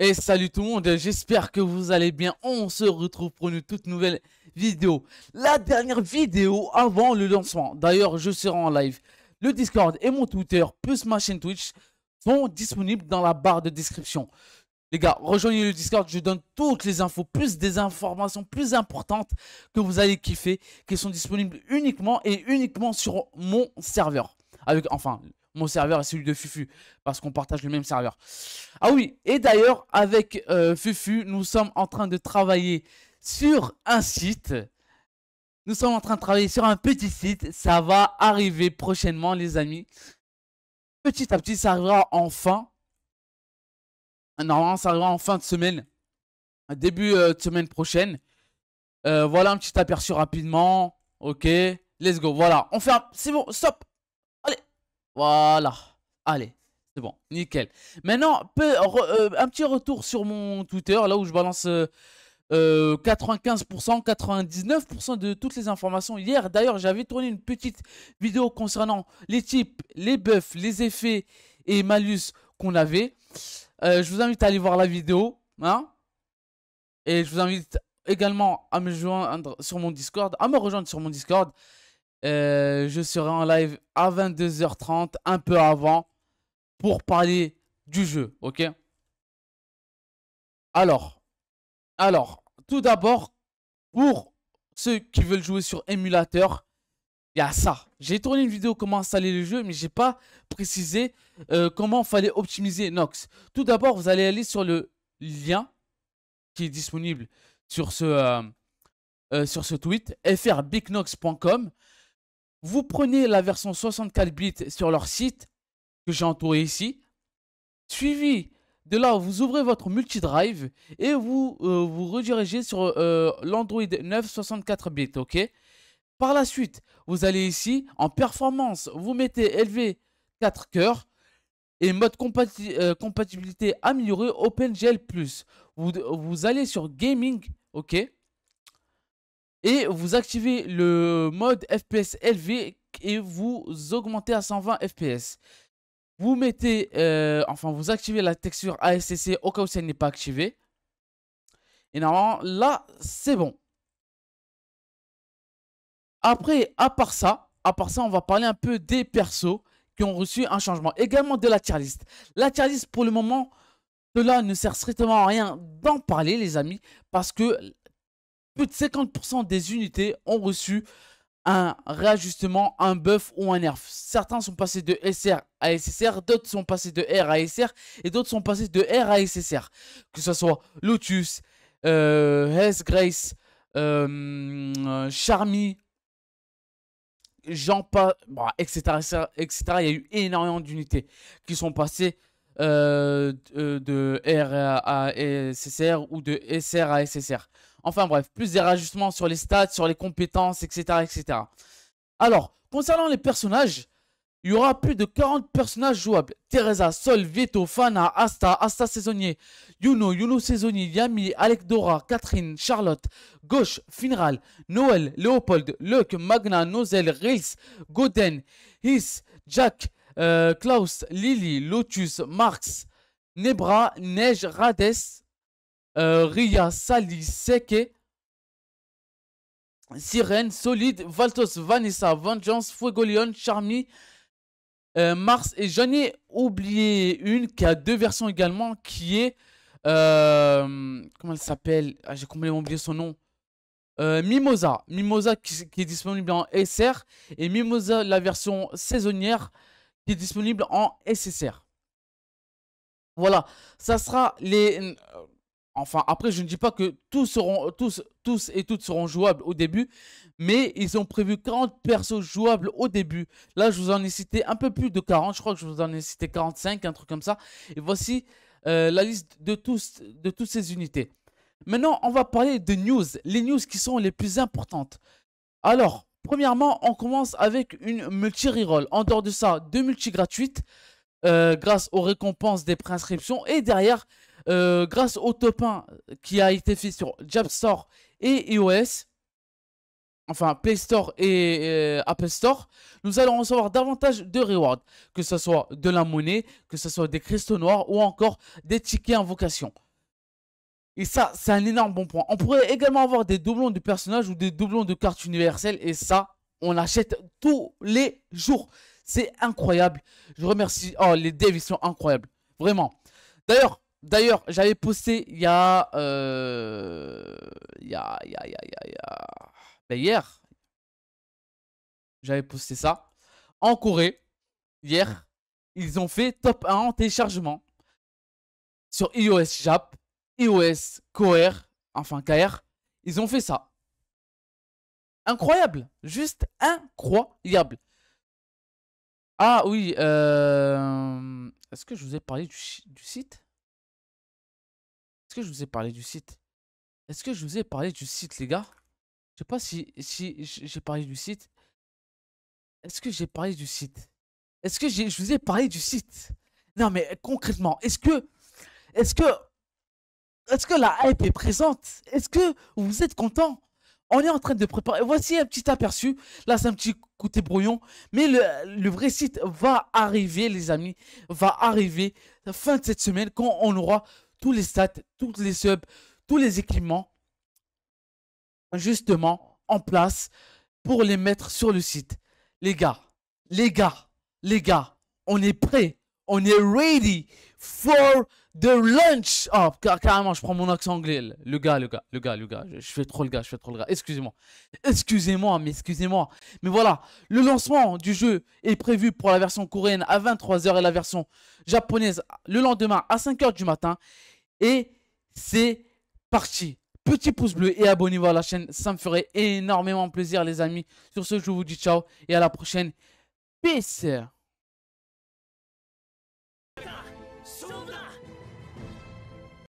Et salut tout le monde, j'espère que vous allez bien. On se retrouve pour une toute nouvelle vidéo. La dernière vidéo avant le lancement. D'ailleurs, je serai en live. Le Discord et mon Twitter, plus ma chaîne Twitch, sont disponibles dans la barre de description. Les gars, rejoignez le Discord, je donne toutes les infos, plus des informations plus importantes que vous allez kiffer, qui sont disponibles uniquement et uniquement sur mon serveur. Avec, enfin, mon serveur et celui de Fufu, parce qu'on partage le même serveur. Ah oui, et d'ailleurs, avec euh, Fufu, nous sommes en train de travailler sur un site. Nous sommes en train de travailler sur un petit site. Ça va arriver prochainement, les amis. Petit à petit, ça arrivera enfin. Normalement, ça arrivera en fin de semaine. Début euh, de semaine prochaine. Euh, voilà un petit aperçu rapidement. Ok, let's go. Voilà, on ferme. C'est bon, stop. Voilà. Allez, c'est bon, nickel. Maintenant, euh, un petit retour sur mon Twitter, là où je balance 95%, euh, 99% euh, de toutes les informations. Hier, d'ailleurs, j'avais tourné une petite vidéo concernant les types, les buffs, les effets et malus qu'on avait. je vous invite à aller voir la vidéo. Hein. et je vous invite également à me joindre sur mon Discord, à me rejoindre sur mon Discord. Euh, je serai en live à 22h30, un peu avant, pour parler du jeu, ok Alors, alors, tout d'abord, pour ceux qui veulent jouer sur émulateur, il y a ça. J'ai tourné une vidéo comment installer le jeu, mais j'ai pas précisé euh, comment fallait optimiser Nox. Tout d'abord, vous allez aller sur le lien qui est disponible sur ce, euh, sur ce tweet, frbignox.com vous prenez la version 64 bits sur leur site, que j'ai entouré ici, suivi de là, vous ouvrez votre multi-drive et vous euh, vous redirigez sur euh, l'Android 9 64 bits, ok Par la suite, vous allez ici, en performance, vous mettez LV 4 coeurs et mode euh, compatibilité améliorée OpenGL+. Vous, vous allez sur Gaming, ok et vous activez le mode FPS élevé et vous augmentez à 120 FPS. Vous mettez, euh, enfin vous activez la texture ASCC au cas où ça n'est pas activé. Et normalement là c'est bon. Après, à part ça, à part ça on va parler un peu des persos qui ont reçu un changement. Également de la tier list. La tier list pour le moment... Cela ne sert strictement à rien d'en parler, les amis, parce que plus de 50% des unités ont reçu un réajustement, un buff ou un nerf. Certains sont passés de SR à SSR, d'autres sont passés de R à SR et d'autres sont passés de R à SSR. Que ce soit Lotus, euh, Grace, euh, Jean, pas, etc., etc. Il y a eu énormément d'unités qui sont passées euh, euh, de R à e, SSR ou de SR e, à SSR. Enfin bref, plus des rajustements sur les stats, sur les compétences, etc. etc. Alors, concernant les personnages, il y aura plus de 40 personnages jouables. Teresa, Sol, Veto, Fana, Asta, Asta saisonnier, Yuno, Yuno saisonnier, Yami, Alec Dora, Catherine, Charlotte, Gauche, Finral, Noël, Léopold, Luke, Magna, Nozel, Rils, Goden, His, Jack, euh, Klaus, Lily, Lotus, Marx, Nebra, Neige, Rades, euh, Ria, Sally, Seke, Sirène, Solide, Valtos, Vanessa, Vengeance, Fuegoleon Charmy, euh, Mars. Et j'en ai oublié une qui a deux versions également qui est. comment elle s'appelle ah, J'ai complètement oublié son nom. Mimosa. Mimosa qui, est disponible en SR. Et Mimosa, la version saisonnière, disponible en SSR. Voilà, ça sera les... Euh, enfin, après, je ne dis pas que tous, seront, tous, tous et toutes seront jouables au début, mais ils ont prévu 40 persos jouables au début. Là, je vous en ai cité un peu plus de 40, je crois que je vous en ai cité 45, un truc comme ça. Et voici euh, la liste de, tous, de toutes ces unités. Maintenant, on va parler de news, les news qui sont les plus importantes. Alors, Premièrement, on commence avec une multi-reroll. En dehors de ça, deux multi gratuites euh, grâce aux récompenses des préinscriptions. Et derrière, euh, grâce au top 1 qui a été fait sur Jab Store et iOS, enfin Play Store et euh, Apple Store, nous allons recevoir davantage de rewards, que ce soit de la monnaie, que ce soit des cristaux noirs ou encore des tickets en vocation. Et ça, c'est un énorme bon point. On pourrait également avoir des doublons de personnages ou des doublons de cartes universelles. Et ça, on l'achète tous les jours. C'est incroyable. Je remercie. Oh, les devs, ils sont incroyables. Vraiment. D'ailleurs, d'ailleurs, j'avais posté il y a. Euh, il y a. Il y a. Il y a. y a... Ben, hier. J'avais posté ça. En Corée, hier, ah. ils ont fait top 1 en téléchargement sur iOS Jap EOS, CoR, enfin KR, ils ont fait ça. Incroyable, juste incroyable. Ah oui, euh, est-ce que je vous ai parlé du, du site Est-ce que je vous ai parlé du site Est-ce que je vous ai parlé du site, les gars Je sais pas si, si j'ai parlé du site. Est-ce que j'ai parlé du site Est-ce que je vous ai parlé du site Non mais concrètement, est-ce que... Est-ce que est-ce que la hype est présente Est-ce que vous êtes content On est en train de préparer. Voici un petit aperçu. Là, c'est un petit côté brouillon. Mais le, vrai site va arriver, les amis. Va arriver fin de cette semaine quand on aura tous les stats, tous les subs, tous les équipements justement en place pour les mettre sur le site. Les gars, les gars, les gars, on est prêt. On est ready for The lunch. Oh, carrément, je prends mon accent anglais. Le gars, le gars, le gars, le gars. Je, je fais trop le gars, je fais trop le gars. Excusez-moi. Excusez-moi, mais excusez-moi. Mais voilà, le lancement du jeu est prévu pour la version coréenne à 23h et la version japonaise le lendemain à 5h du matin. Et c'est parti. Petit pouce bleu et abonnez-vous à la chaîne. Ça me ferait énormément plaisir, les amis. Sur ce, je vous dis ciao et à la prochaine. Peace